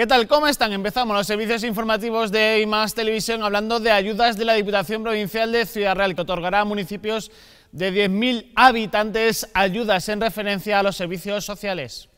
¿Qué tal? ¿Cómo están? Empezamos los servicios informativos de IMAS Televisión hablando de ayudas de la Diputación Provincial de Ciudad Real que otorgará a municipios de 10.000 habitantes ayudas en referencia a los servicios sociales.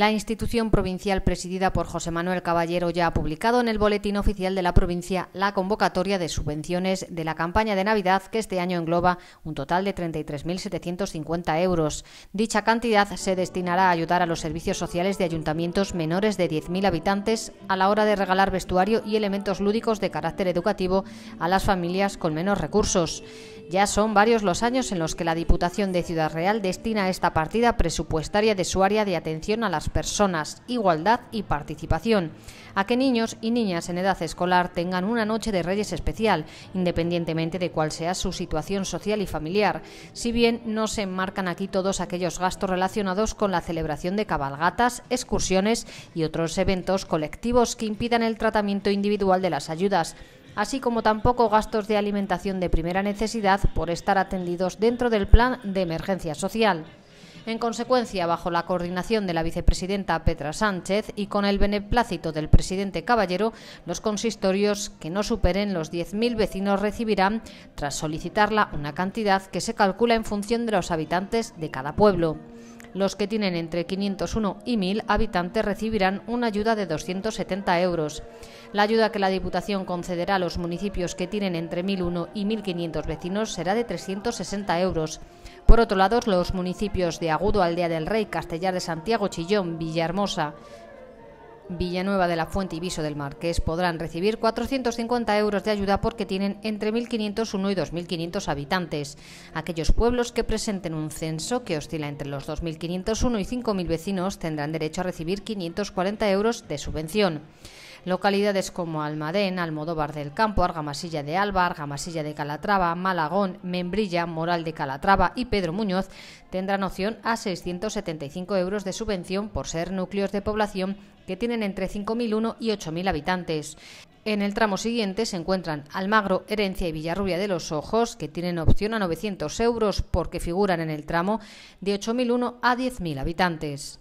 La institución provincial presidida por José Manuel Caballero ya ha publicado en el Boletín Oficial de la provincia la convocatoria de subvenciones de la campaña de Navidad que este año engloba un total de 33.750 euros. Dicha cantidad se destinará a ayudar a los servicios sociales de ayuntamientos menores de 10.000 habitantes a la hora de regalar vestuario y elementos lúdicos de carácter educativo a las familias con menos recursos. Ya son varios los años en los que la Diputación de Ciudad Real destina esta partida presupuestaria de su área de atención a las personas, igualdad y participación. A que niños y niñas en edad escolar tengan una noche de reyes especial, independientemente de cuál sea su situación social y familiar, si bien no se enmarcan aquí todos aquellos gastos relacionados con la celebración de cabalgatas, excursiones y otros eventos colectivos que impidan el tratamiento individual de las ayudas así como tampoco gastos de alimentación de primera necesidad por estar atendidos dentro del plan de emergencia social. En consecuencia, bajo la coordinación de la vicepresidenta Petra Sánchez y con el beneplácito del presidente Caballero, los consistorios que no superen los 10.000 vecinos recibirán, tras solicitarla, una cantidad que se calcula en función de los habitantes de cada pueblo. Los que tienen entre 501 y 1.000 habitantes recibirán una ayuda de 270 euros. La ayuda que la Diputación concederá a los municipios que tienen entre 1.001 y 1.500 vecinos será de 360 euros. Por otro lado, los municipios de Agudo, Aldea del Rey, Castellar de Santiago, Chillón, Villahermosa, Villanueva de la Fuente y Viso del Marqués podrán recibir 450 euros de ayuda porque tienen entre 1.501 y 2.500 habitantes. Aquellos pueblos que presenten un censo que oscila entre los 2.501 y 5.000 vecinos tendrán derecho a recibir 540 euros de subvención. Localidades como Almadén, Almodóvar del Campo, Argamasilla de Alba, Argamasilla de Calatrava, Malagón, Membrilla, Moral de Calatrava y Pedro Muñoz tendrán opción a 675 euros de subvención por ser núcleos de población que tienen entre 5.001 y 8.000 habitantes. En el tramo siguiente se encuentran Almagro, Herencia y Villarrubia de los Ojos, que tienen opción a 900 euros porque figuran en el tramo de 8.001 a 10.000 habitantes.